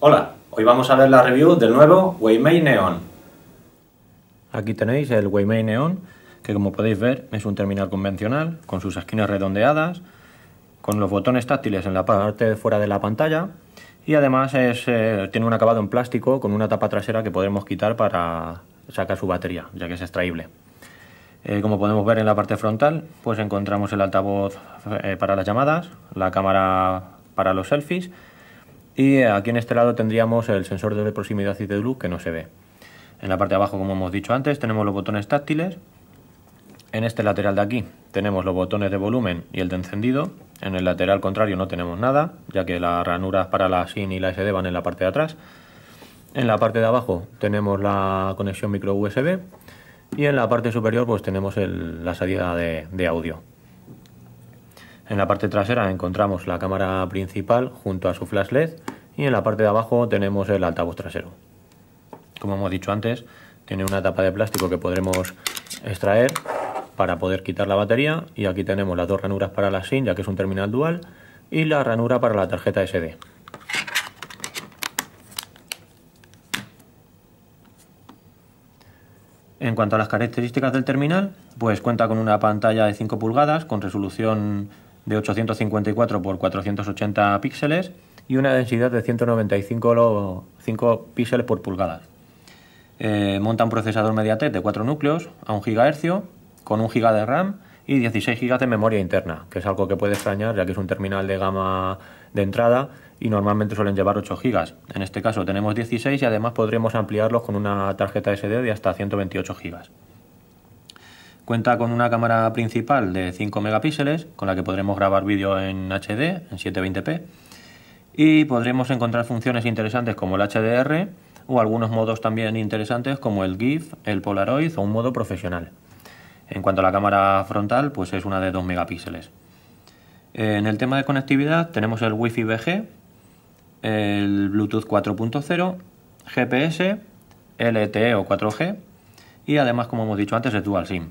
Hola, hoy vamos a ver la review del nuevo Waymay Neon. Aquí tenéis el Waymay Neon, que como podéis ver es un terminal convencional, con sus esquinas redondeadas, con los botones táctiles en la parte de fuera de la pantalla y además eh, tiene un acabado en plástico con una tapa trasera que podemos quitar para sacar su batería, ya que es extraíble. Eh, como podemos ver en la parte frontal, pues encontramos el altavoz eh, para las llamadas, la cámara para los selfies y aquí en este lado tendríamos el sensor de proximidad y de luz que no se ve. En la parte de abajo, como hemos dicho antes, tenemos los botones táctiles. En este lateral de aquí tenemos los botones de volumen y el de encendido. En el lateral contrario no tenemos nada, ya que las ranuras para la SIN y la SD van en la parte de atrás. En la parte de abajo tenemos la conexión micro USB y en la parte superior pues tenemos la salida de audio. En la parte trasera encontramos la cámara principal junto a su flash LED y en la parte de abajo tenemos el altavoz trasero. Como hemos dicho antes, tiene una tapa de plástico que podremos extraer para poder quitar la batería y aquí tenemos las dos ranuras para la SIM ya que es un terminal dual y la ranura para la tarjeta SD. En cuanto a las características del terminal, pues cuenta con una pantalla de 5 pulgadas con resolución de 854 x 480 píxeles y una densidad de 195 píxeles por pulgada. Eh, monta un procesador MediaTek de 4 núcleos a 1 GHz con 1 GB de RAM y 16 GB de memoria interna, que es algo que puede extrañar ya que es un terminal de gama de entrada y normalmente suelen llevar 8 GB. En este caso tenemos 16 y además podremos ampliarlos con una tarjeta SD de hasta 128 GB. Cuenta con una cámara principal de 5 megapíxeles con la que podremos grabar vídeo en HD en 720p y podremos encontrar funciones interesantes como el HDR o algunos modos también interesantes como el GIF, el Polaroid o un modo profesional. En cuanto a la cámara frontal, pues es una de 2 megapíxeles. En el tema de conectividad tenemos el Wi-Fi BG, el Bluetooth 4.0, GPS, LTE o 4G y además, como hemos dicho antes, el Dual SIM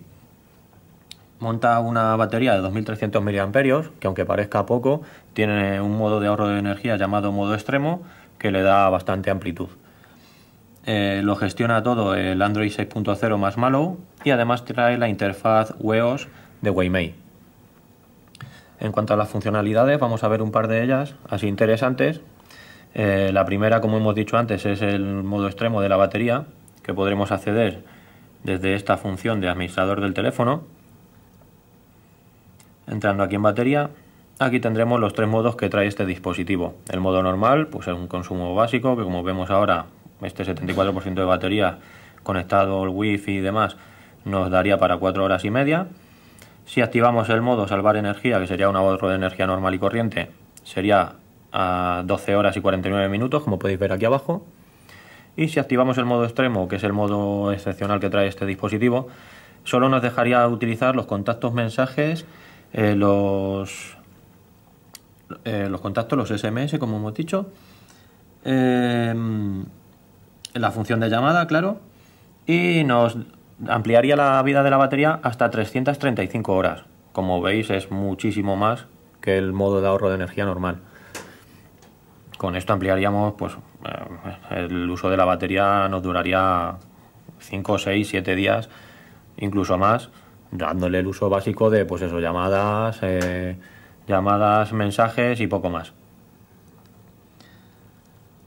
monta una batería de 2300 mAh, que aunque parezca poco, tiene un modo de ahorro de energía llamado modo extremo, que le da bastante amplitud. Eh, lo gestiona todo el Android 6.0 más malo y además trae la interfaz WEOS de Waymay. En cuanto a las funcionalidades, vamos a ver un par de ellas así interesantes. Eh, la primera, como hemos dicho antes, es el modo extremo de la batería, que podremos acceder desde esta función de administrador del teléfono Entrando aquí en batería, aquí tendremos los tres modos que trae este dispositivo. El modo normal, pues es un consumo básico, que como vemos ahora, este 74% de batería conectado al wifi y demás, nos daría para 4 horas y media. Si activamos el modo salvar energía, que sería un ahorro de energía normal y corriente, sería a 12 horas y 49 minutos, como podéis ver aquí abajo. Y si activamos el modo extremo, que es el modo excepcional que trae este dispositivo, solo nos dejaría utilizar los contactos mensajes eh, los, eh, los contactos, los SMS, como hemos dicho, eh, la función de llamada, claro, y nos ampliaría la vida de la batería hasta 335 horas. Como veis, es muchísimo más que el modo de ahorro de energía normal. Con esto ampliaríamos, pues, el uso de la batería nos duraría 5, 6, 7 días, incluso más dándole el uso básico de, pues eso, llamadas, eh, llamadas, mensajes y poco más.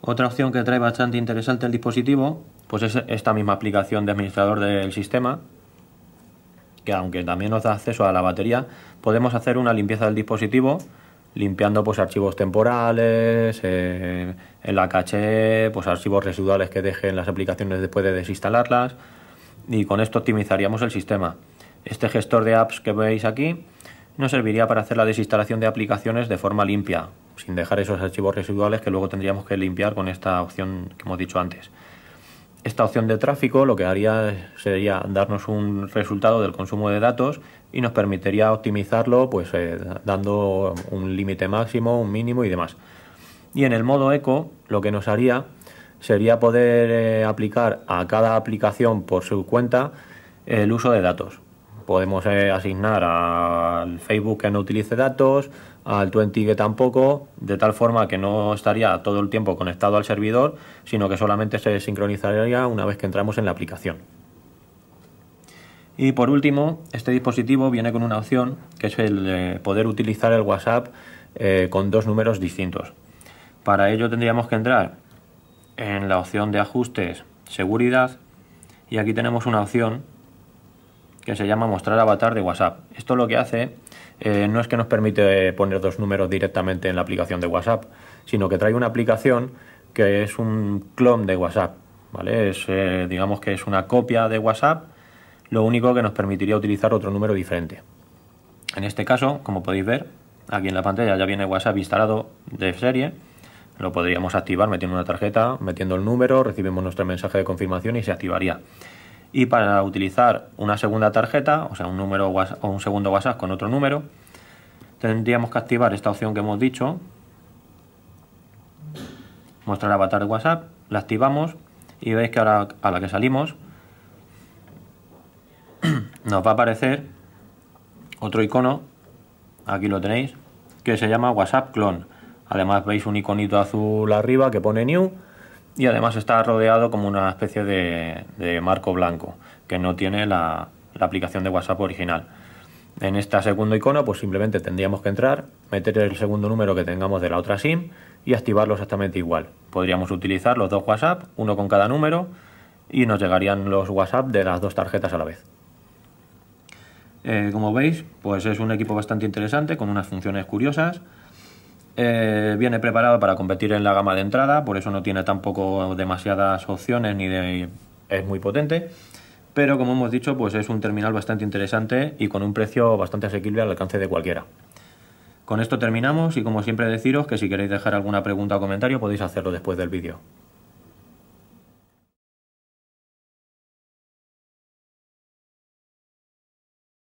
Otra opción que trae bastante interesante el dispositivo, pues es esta misma aplicación de administrador del sistema, que aunque también nos da acceso a la batería, podemos hacer una limpieza del dispositivo limpiando pues archivos temporales, eh, en la caché, pues archivos residuales que dejen las aplicaciones después de desinstalarlas y con esto optimizaríamos el sistema. Este gestor de apps que veis aquí nos serviría para hacer la desinstalación de aplicaciones de forma limpia, sin dejar esos archivos residuales que luego tendríamos que limpiar con esta opción que hemos dicho antes. Esta opción de tráfico lo que haría sería darnos un resultado del consumo de datos y nos permitiría optimizarlo pues, eh, dando un límite máximo, un mínimo y demás. Y en el modo eco lo que nos haría sería poder eh, aplicar a cada aplicación por su cuenta el uso de datos podemos eh, asignar al Facebook que no utilice datos, al Twenty que tampoco, de tal forma que no estaría todo el tiempo conectado al servidor, sino que solamente se sincronizaría una vez que entramos en la aplicación. Y por último, este dispositivo viene con una opción que es el de poder utilizar el WhatsApp eh, con dos números distintos. Para ello tendríamos que entrar en la opción de ajustes seguridad y aquí tenemos una opción que se llama mostrar avatar de WhatsApp. Esto lo que hace eh, no es que nos permite poner dos números directamente en la aplicación de WhatsApp, sino que trae una aplicación que es un clon de WhatsApp. ¿vale? Eh, digamos que es una copia de WhatsApp, lo único que nos permitiría utilizar otro número diferente. En este caso, como podéis ver, aquí en la pantalla ya viene WhatsApp instalado de serie. Lo podríamos activar metiendo una tarjeta, metiendo el número, recibimos nuestro mensaje de confirmación y se activaría y para utilizar una segunda tarjeta, o sea, un número o un segundo WhatsApp con otro número, tendríamos que activar esta opción que hemos dicho, mostrar avatar WhatsApp, la activamos y veis que ahora a la que salimos nos va a aparecer otro icono, aquí lo tenéis, que se llama WhatsApp Clone. Además veis un iconito azul arriba que pone New y además está rodeado como una especie de, marco blanco que no tiene la, aplicación de WhatsApp original. En esta segunda icono pues simplemente tendríamos que entrar, meter el segundo número que tengamos de la otra SIM y activarlo exactamente igual. Podríamos utilizar los dos WhatsApp, uno con cada número y nos llegarían los WhatsApp de las dos tarjetas a la vez. Eh, como veis, pues es un equipo bastante interesante con unas funciones curiosas eh, viene preparado para competir en la gama de entrada, por eso no tiene tampoco demasiadas opciones ni es muy potente. Pero como hemos dicho, pues es un terminal bastante interesante y con un precio bastante asequible al alcance de cualquiera. Con esto terminamos y como siempre deciros que si queréis dejar alguna pregunta o comentario podéis hacerlo después del vídeo.